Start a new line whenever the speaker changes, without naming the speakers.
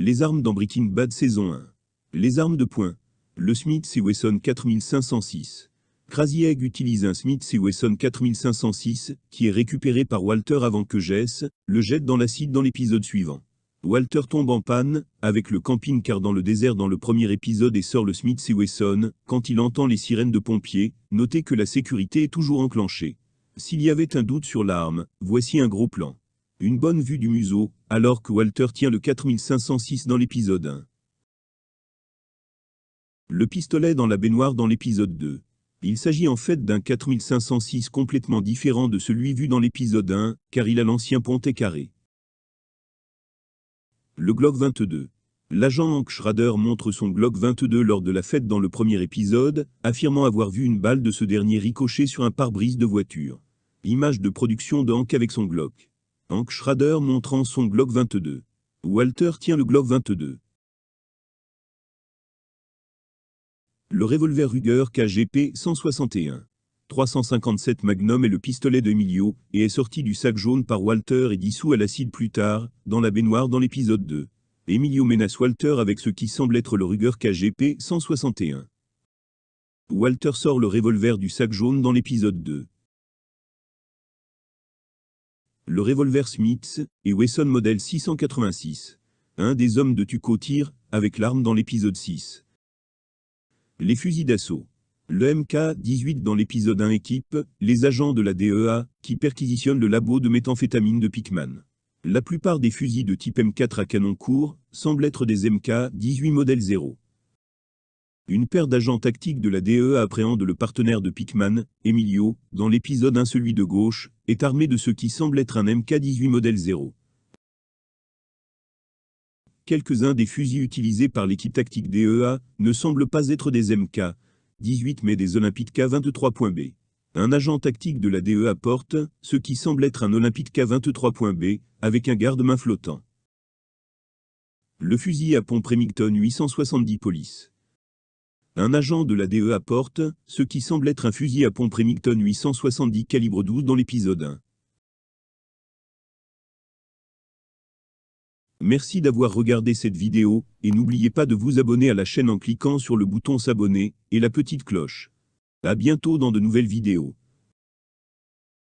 Les armes dans Bad saison 1. Les armes de poing. Le Smith Wesson 4506. Egg utilise un Smith Wesson 4506, qui est récupéré par Walter avant que Jess le jette dans l'acide dans l'épisode suivant. Walter tombe en panne, avec le camping-car dans le désert dans le premier épisode et sort le Smith Wesson, quand il entend les sirènes de pompiers, notez que la sécurité est toujours enclenchée. S'il y avait un doute sur l'arme, voici un gros plan une bonne vue du museau, alors que Walter tient le 4506 dans l'épisode 1. Le pistolet dans la baignoire dans l'épisode 2. Il s'agit en fait d'un 4506 complètement différent de celui vu dans l'épisode 1, car il a l'ancien pontet carré. Le Glock 22. L'agent Hank Schrader montre son Glock 22 lors de la fête dans le premier épisode, affirmant avoir vu une balle de ce dernier ricocher sur un pare-brise de voiture. Image de production de avec son Glock. Hank Schrader montrant son Glock 22. Walter tient le Glock 22. Le revolver Ruger KGP 161. 357 Magnum est le pistolet d'Emilio, et est sorti du sac jaune par Walter et dissous à l'acide plus tard, dans la baignoire dans l'épisode 2. Emilio menace Walter avec ce qui semble être le Ruger KGP 161. Walter sort le revolver du sac jaune dans l'épisode 2 le revolver Smith et Wesson modèle 686. Un des hommes de Tuco avec l'arme dans l'épisode 6. Les fusils d'assaut. Le MK-18 dans l'épisode 1 équipe les agents de la DEA qui perquisitionnent le labo de méthamphétamine de Pickman. La plupart des fusils de type M4 à canon court semblent être des MK-18 modèle 0. Une paire d'agents tactiques de la DE appréhende le partenaire de Pickman, Emilio, dans l'épisode 1 celui de gauche, est armé de ce qui semble être un MK-18 modèle 0. Quelques-uns des fusils utilisés par l'équipe tactique DEA ne semblent pas être des MK-18 mais des Olympiques K-23.B. Un agent tactique de la DEA porte ce qui semble être un Olympique K-23.B avec un garde-main flottant. Le fusil à pompe Remington 870 Police. Un agent de la DE apporte ce qui semble être un fusil à pompe Remington 870 calibre 12 dans l'épisode 1. Merci d'avoir regardé cette vidéo, et n'oubliez pas de vous abonner à la chaîne en cliquant sur le bouton s'abonner, et la petite cloche. A bientôt dans de nouvelles vidéos.